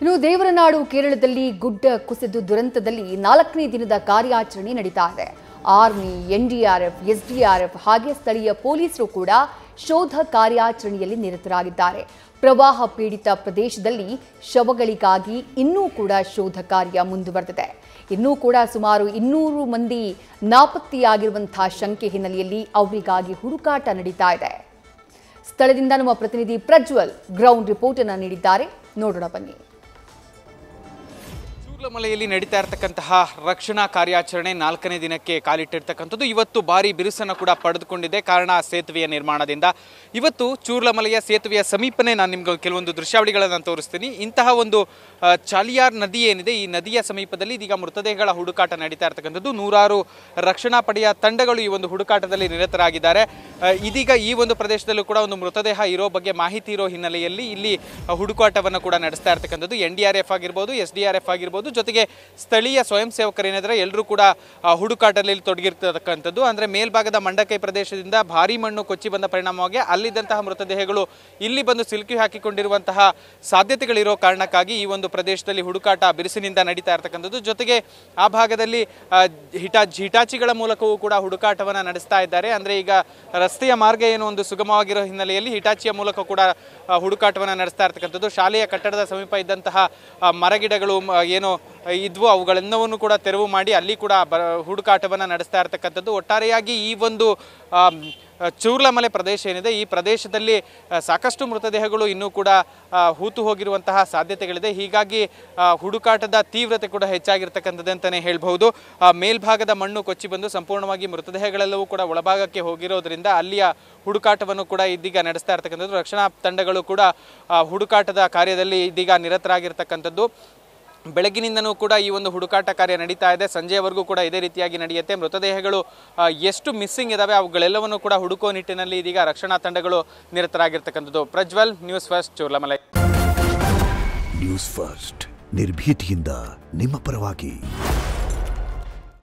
ಇನ್ನು ದೇವರನಾಡು ಕೇರಳದಲ್ಲಿ ಗುಡ್ಡ ಕುಸಿದು ದುರಂತದಲ್ಲಿ ನಾಲ್ಕನೇ ದಿನದ ಕಾರ್ಯಾಚರಣೆ ನಡೀತಾ ಇದೆ ಆರ್ಮಿ ಎನ್ಡಿಆರ್ಎಫ್ ಎಸ್ಡಿಆರ್ಎಫ್ ಹಾಗೆ ಸ್ಥಳೀಯ ಪೊಲೀಸರು ಕೂಡ ಶೋಧ ಕಾರ್ಯಾಚರಣೆಯಲ್ಲಿ ನಿರತರಾಗಿದ್ದಾರೆ ಪ್ರವಾಹ ಪೀಡಿತ ಪ್ರದೇಶದಲ್ಲಿ ಶವಗಳಿಗಾಗಿ ಇನ್ನೂ ಕೂಡ ಶೋಧ ಕಾರ್ಯ ಮುಂದುವರೆದಿದೆ ಇನ್ನೂ ಕೂಡ ಸುಮಾರು ಇನ್ನೂರು ಮಂದಿ ನಾಪತ್ತೆಯಾಗಿರುವಂತಹ ಶಂಕೆ ಹಿನ್ನೆಲೆಯಲ್ಲಿ ಅವರಿಗಾಗಿ ಹುಡುಕಾಟ ನಡೀತಾ ಇದೆ ಸ್ಥಳದಿಂದ ನಮ್ಮ ಪ್ರತಿನಿಧಿ ಪ್ರಜ್ವಲ್ ಗ್ರೌಂಡ್ ರಿಪೋರ್ಟ್ ಅನ್ನು ನೀಡಿದ್ದಾರೆ ನೋಡೋಣ ಬನ್ನಿ ಮಲೆಯಲ್ಲಿ ನಡೀತಾ ಇರತಕ್ಕಂತಹ ರಕ್ಷಣಾ ಕಾರ್ಯಾಚರಣೆ ನಾಲ್ಕನೇ ದಿನಕ್ಕೆ ಕಾಲಿಟ್ಟಿರ್ತಕ್ಕಂಥದ್ದು ಇವತ್ತು ಭಾರಿ ಬಿರುಸನ್ನು ಕೂಡ ಪಡೆದುಕೊಂಡಿದೆ ಕಾರಣ ಸೇತುವೆಯ ನಿರ್ಮಾಣದಿಂದ ಇವತ್ತು ಚೂರ್ಲಮಲೆಯ ಸೇತುವೆಯ ಸಮೀಪನೇ ನಾನು ನಿಮ್ಗೆ ಕೆಲವೊಂದು ದೃಶ್ಯಾವಳಿಗಳನ್ನು ತೋರಿಸ್ತೀನಿ ಇಂತಹ ಒಂದು ಚಾಲಿಯಾರ್ ನದಿ ಏನಿದೆ ಈ ನದಿಯ ಸಮೀಪದಲ್ಲಿ ಇದೀಗ ಮೃತದೇಹಗಳ ಹುಡುಕಾಟ ನಡೀತಾ ಇರತಕ್ಕಂಥದ್ದು ನೂರಾರು ರಕ್ಷಣಾ ಪಡೆಯ ತಂಡಗಳು ಈ ಒಂದು ಹುಡುಕಾಟದಲ್ಲಿ ನಿರತರಾಗಿದ್ದಾರೆ ಇದೀಗ ಈ ಒಂದು ಪ್ರದೇಶದಲ್ಲೂ ಕೂಡ ಒಂದು ಮೃತದೇಹ ಇರೋ ಬಗ್ಗೆ ಮಾಹಿತಿ ಇರೋ ಹಿನ್ನೆಲೆಯಲ್ಲಿ ಇಲ್ಲಿ ಹುಡುಕಾಟವನ್ನು ಕೂಡ ನಡೆಸ್ತಾ ಇರತಕ್ಕಂಥದ್ದು ಎನ್ ಡಿ ಆರ್ ಎಫ್ ಆಗಿರ್ಬೋದು ಎಸ್ ಡಿ ಆರ್ ಎಫ್ ಆಗಿರ್ಬೋದು ಜೊತೆಗೆ ಸ್ಥಳೀಯ ಸ್ವಯಂ ಸೇವಕರೇನಿದ್ರೆ ಎಲ್ಲರೂ ಕೂಡ ಹುಡುಕಾಟದಲ್ಲಿ ತೊಡಗಿರ್ತಕ್ಕಂಥದ್ದು ಅಂದರೆ ಮೇಲ್ಭಾಗದ ಮಂಡಕೈ ಪ್ರದೇಶದಿಂದ ಭಾರಿ ಮಣ್ಣು ಕೊಚ್ಚಿ ಬಂದ ಪರಿಣಾಮವಾಗಿ ಅಲ್ಲಿದ್ದಂತಹ ಮೃತದೇಹಗಳು ಇಲ್ಲಿ ಬಂದು ಸಿಲುಕಿ ಹಾಕಿಕೊಂಡಿರುವಂತಹ ಸಾಧ್ಯತೆಗಳಿರೋ ಕಾರಣಕ್ಕಾಗಿ ಈ ಒಂದು ಪ್ರದೇಶದಲ್ಲಿ ಹುಡುಕಾಟ ಬಿರುಸಿನಿಂದ ನಡೀತಾ ಇರತಕ್ಕಂಥದ್ದು ಜೊತೆಗೆ ಆ ಭಾಗದಲ್ಲಿ ಹಿಟಾ ಹಿಟಾಚಿಗಳ ಮೂಲಕವೂ ಕೂಡ ಹುಡುಕಾಟವನ್ನು ನಡೆಸ್ತಾ ಇದ್ದಾರೆ ಅಂದರೆ ಈಗ ರಸ್ತೆಯ ಮಾರ್ಗ ಏನು ಒಂದು ಸುಗಮವಾಗಿರೋ ಹಿನ್ನೆಲೆಯಲ್ಲಿ ಹಿಟಾಚಿಯ ಮೂಲಕ ಕೂಡ ಹುಡುಕಾಟವನ್ನು ನಡೆಸ್ತಾ ಇರತಕ್ಕಂಥದ್ದು ಶಾಲೆಯ ಕಟ್ಟಡದ ಸಮೀಪ ಇದ್ದಂತಹ ಮರಗಿಡಗಳು ಏನು ಇದ್ವು ಅವುಗಳೆಲ್ಲವನ್ನು ಕೂಡ ತೆರವು ಮಾಡಿ ಅಲ್ಲಿ ಕೂಡ ಬ ಹುಡುಕಾಟವನ್ನು ನಡೆಸ್ತಾ ಇರ್ತಕ್ಕಂಥದ್ದು ಒಟ್ಟಾರೆಯಾಗಿ ಈ ಒಂದು ಚೂರ್ಲಮಲೆ ಪ್ರದೇಶ ಏನಿದೆ ಈ ಪ್ರದೇಶದಲ್ಲಿ ಸಾಕಷ್ಟು ಮೃತದೇಹಗಳು ಇನ್ನೂ ಕೂಡ ಹೂತು ಹೋಗಿರುವಂತಹ ಸಾಧ್ಯತೆಗಳಿದೆ ಹೀಗಾಗಿ ಹುಡುಕಾಟದ ತೀವ್ರತೆ ಕೂಡ ಹೆಚ್ಚಾಗಿರ್ತಕ್ಕಂಥದ್ದು ಅಂತಲೇ ಹೇಳ್ಬೋದು ಮೇಲ್ಭಾಗದ ಮಣ್ಣು ಕೊಚ್ಚಿ ಬಂದು ಸಂಪೂರ್ಣವಾಗಿ ಮೃತದೇಹಗಳೆಲ್ಲವೂ ಕೂಡ ಒಳಭಾಗಕ್ಕೆ ಹೋಗಿರೋದ್ರಿಂದ ಅಲ್ಲಿಯ ಹುಡುಕಾಟವನ್ನು ಕೂಡ ಇದೀಗ ನಡೆಸ್ತಾ ಇರ್ತಕ್ಕಂಥದ್ದು ರಕ್ಷಣಾ ತಂಡಗಳು ಕೂಡ ಹುಡುಕಾಟದ ಕಾರ್ಯದಲ್ಲಿ ಇದೀಗ ನಿರತರಾಗಿರ್ತಕ್ಕಂಥದ್ದು ಬೆಳಗಿನಿಂದನೂ ಕೂಡ ಈ ಒಂದು ಹುಡುಕಾಟ ಕಾರ್ಯ ನಡೀತಾ ಇದೆ ಸಂಜೆಯವರೆಗೂ ಕೂಡ ಇದೇ ರೀತಿಯಾಗಿ ನಡೆಯುತ್ತೆ ಮೃತದೇಹಗಳು ಎಷ್ಟು ಮಿಸ್ಸಿಂಗ್ ಇದಾವೆ ಅವುಗಳೆಲ್ಲವನ್ನು ಕೂಡ ಹುಡುಕೋ ನಿಟ್ಟಿನಲ್ಲಿ ಇದೀಗ ರಕ್ಷಣಾ ತಂಡಗಳು ನಿರತರಾಗಿರ್ತಕ್ಕಂಥದ್ದು Prajwal News First Chorlamale News First ನಿರ್ಭೀತಿಯಿಂದ ನಿಮ್ಮ ಪರವಾಗಿ